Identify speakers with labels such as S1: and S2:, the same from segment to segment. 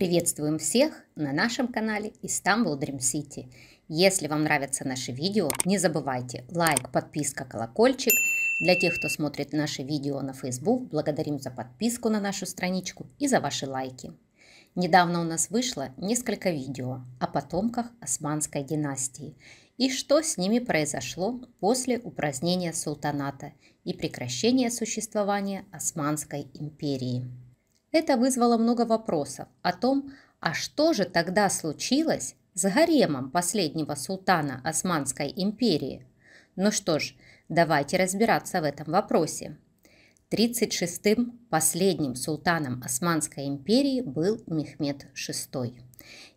S1: Приветствуем всех на нашем канале Istanbul Dream City. Если вам нравятся наши видео, не забывайте лайк, подписка, колокольчик. Для тех, кто смотрит наши видео на Facebook, благодарим за подписку на нашу страничку и за ваши лайки. Недавно у нас вышло несколько видео о потомках Османской династии и что с ними произошло после упразднения султаната и прекращения существования Османской империи. Это вызвало много вопросов о том, а что же тогда случилось с гаремом последнего султана Османской империи. Ну что ж, давайте разбираться в этом вопросе. 36-м последним султаном Османской империи был Мехмед VI.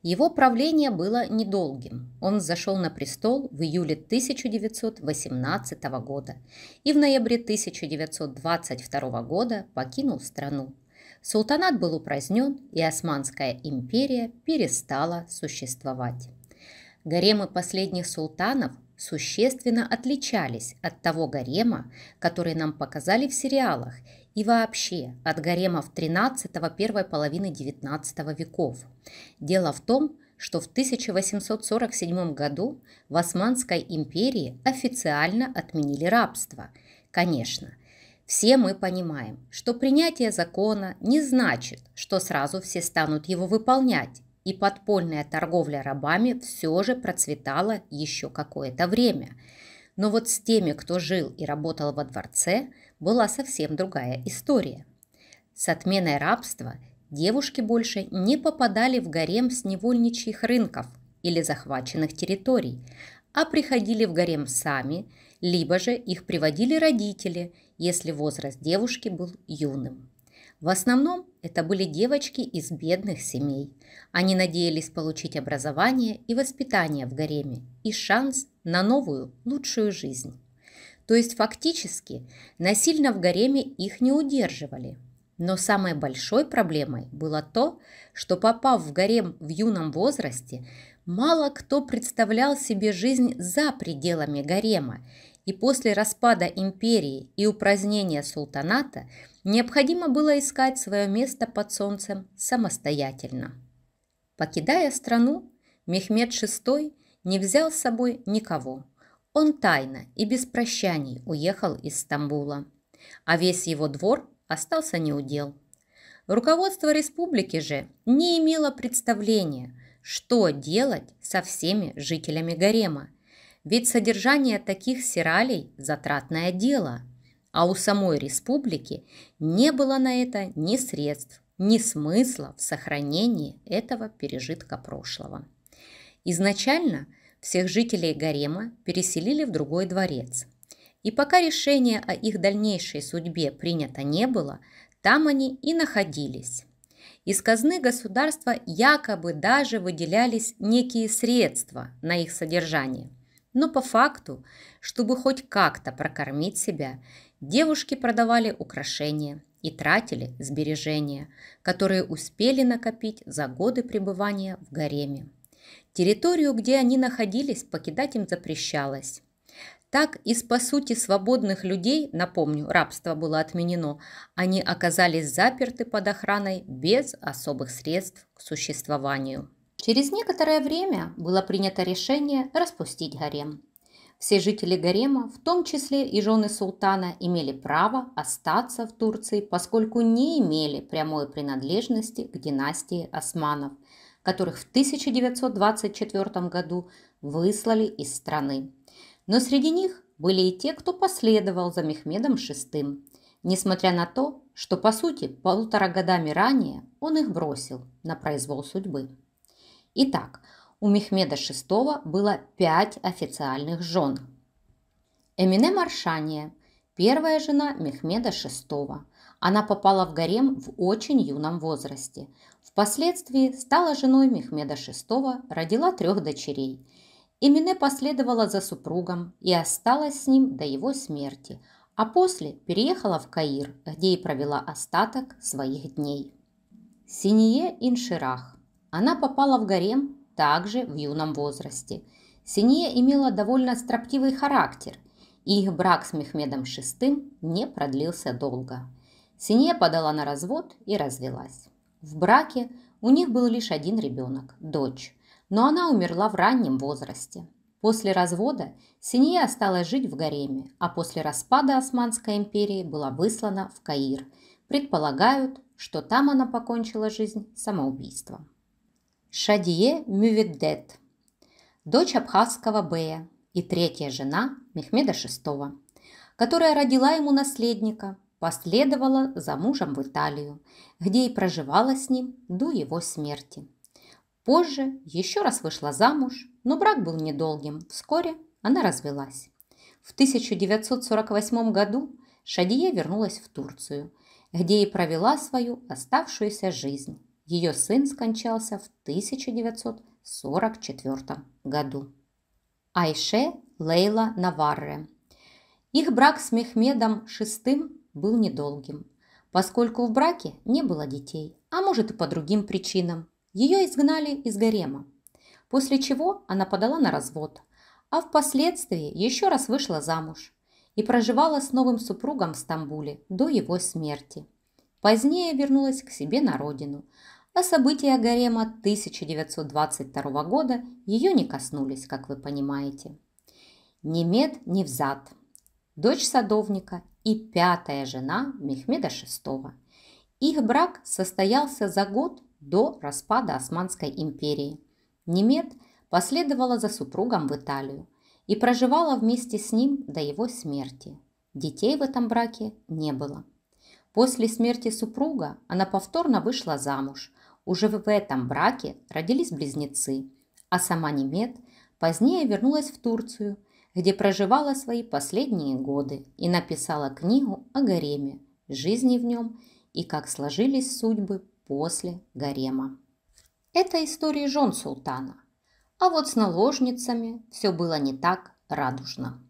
S1: Его правление было недолгим. Он зашел на престол в июле 1918 года и в ноябре 1922 года покинул страну. Султанат был упразднен, и Османская империя перестала существовать. Гаремы последних султанов существенно отличались от того гарема, который нам показали в сериалах, и вообще от гаремов 13-го первой половины 19 веков. Дело в том, что в 1847 году в Османской империи официально отменили рабство. Конечно, все мы понимаем, что принятие закона не значит, что сразу все станут его выполнять, и подпольная торговля рабами все же процветала еще какое-то время. Но вот с теми, кто жил и работал во дворце, была совсем другая история. С отменой рабства девушки больше не попадали в гарем с невольничьих рынков или захваченных территорий, а приходили в гарем сами, либо же их приводили родители – если возраст девушки был юным. В основном это были девочки из бедных семей. Они надеялись получить образование и воспитание в гареме и шанс на новую, лучшую жизнь. То есть фактически насильно в гареме их не удерживали. Но самой большой проблемой было то, что попав в гарем в юном возрасте, мало кто представлял себе жизнь за пределами гарема и после распада империи и упразднения султаната необходимо было искать свое место под солнцем самостоятельно. Покидая страну, Мехмед VI не взял с собой никого. Он тайно и без прощаний уехал из Стамбула, а весь его двор остался неудел. Руководство республики же не имело представления, что делать со всеми жителями гарема – ведь содержание таких сиралей – затратное дело, а у самой республики не было на это ни средств, ни смысла в сохранении этого пережитка прошлого. Изначально всех жителей гарема переселили в другой дворец. И пока решение о их дальнейшей судьбе принято не было, там они и находились. Из казны государства якобы даже выделялись некие средства на их содержание – но по факту, чтобы хоть как-то прокормить себя, девушки продавали украшения и тратили сбережения, которые успели накопить за годы пребывания в гареме. Территорию, где они находились, покидать им запрещалось. Так из, по сути, свободных людей, напомню, рабство было отменено, они оказались заперты под охраной без особых средств к существованию. Через некоторое время было принято решение распустить гарем. Все жители гарема, в том числе и жены султана, имели право остаться в Турции, поскольку не имели прямой принадлежности к династии османов, которых в 1924 году выслали из страны. Но среди них были и те, кто последовал за Мехмедом VI, несмотря на то, что, по сути, полутора годами ранее он их бросил на произвол судьбы. Итак, у Мехмеда VI было пять официальных жен. Эмине Маршания – первая жена Мехмеда VI. Она попала в гарем в очень юном возрасте. Впоследствии стала женой Мехмеда VI, родила трех дочерей. Эмине последовала за супругом и осталась с ним до его смерти – а после переехала в Каир, где и провела остаток своих дней. Синие Инширах она попала в гарем также в юном возрасте. Синея имела довольно строптивый характер, и их брак с Мехмедом VI не продлился долго. Синея подала на развод и развелась. В браке у них был лишь один ребенок – дочь, но она умерла в раннем возрасте. После развода Синея осталась жить в гареме, а после распада Османской империи была выслана в Каир. Предполагают, что там она покончила жизнь самоубийством. Шадие Мюведдет, дочь абхазского Бея и третья жена Мехмеда VI, которая родила ему наследника, последовала за мужем в Италию, где и проживала с ним до его смерти. Позже еще раз вышла замуж, но брак был недолгим, вскоре она развелась. В 1948 году Шадия вернулась в Турцию, где и провела свою оставшуюся жизнь. Ее сын скончался в 1944 году. Айше Лейла Наварре. Их брак с Мехмедом VI был недолгим, поскольку в браке не было детей, а может и по другим причинам. Ее изгнали из гарема, после чего она подала на развод, а впоследствии еще раз вышла замуж и проживала с новым супругом в Стамбуле до его смерти. Позднее вернулась к себе на родину – а события гарема 1922 года ее не коснулись, как вы понимаете. Ни мед, ни взад. Дочь садовника и пятая жена Мехмеда VI. Их брак состоялся за год до распада Османской империи. Немед последовала за супругом в Италию и проживала вместе с ним до его смерти. Детей в этом браке не было. После смерти супруга она повторно вышла замуж, уже в этом браке родились близнецы, а сама Немет позднее вернулась в Турцию, где проживала свои последние годы и написала книгу о гареме, жизни в нем и как сложились судьбы после гарема. Это история жен султана. А вот с наложницами все было не так радужно.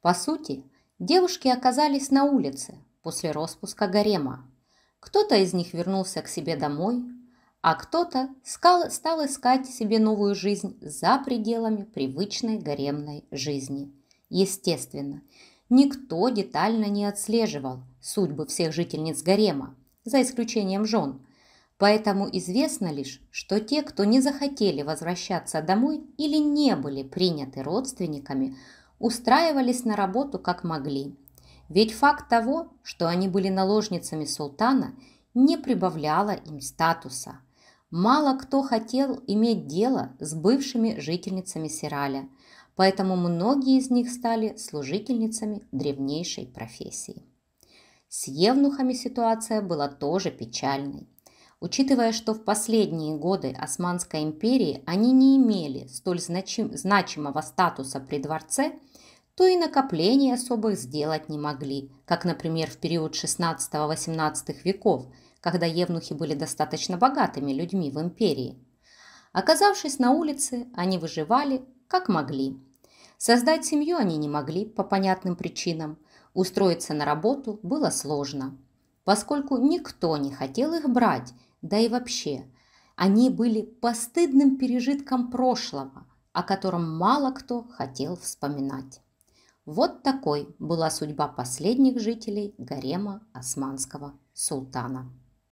S1: По сути, девушки оказались на улице после распуска гарема. Кто-то из них вернулся к себе домой, а кто-то стал искать себе новую жизнь за пределами привычной гаремной жизни. Естественно, никто детально не отслеживал судьбы всех жительниц гарема, за исключением жен, поэтому известно лишь, что те, кто не захотели возвращаться домой или не были приняты родственниками, устраивались на работу как могли. Ведь факт того, что они были наложницами султана, не прибавляло им статуса – Мало кто хотел иметь дело с бывшими жительницами Сираля, поэтому многие из них стали служительницами древнейшей профессии. С евнухами ситуация была тоже печальной. Учитывая, что в последние годы Османской империи они не имели столь значим, значимого статуса при дворце, то и накоплений особых сделать не могли, как, например, в период 16-18 веков – когда евнухи были достаточно богатыми людьми в империи. Оказавшись на улице, они выживали, как могли. Создать семью они не могли по понятным причинам, устроиться на работу было сложно, поскольку никто не хотел их брать, да и вообще, они были постыдным пережитком прошлого, о котором мало кто хотел вспоминать. Вот такой была судьба последних жителей гарема османского султана.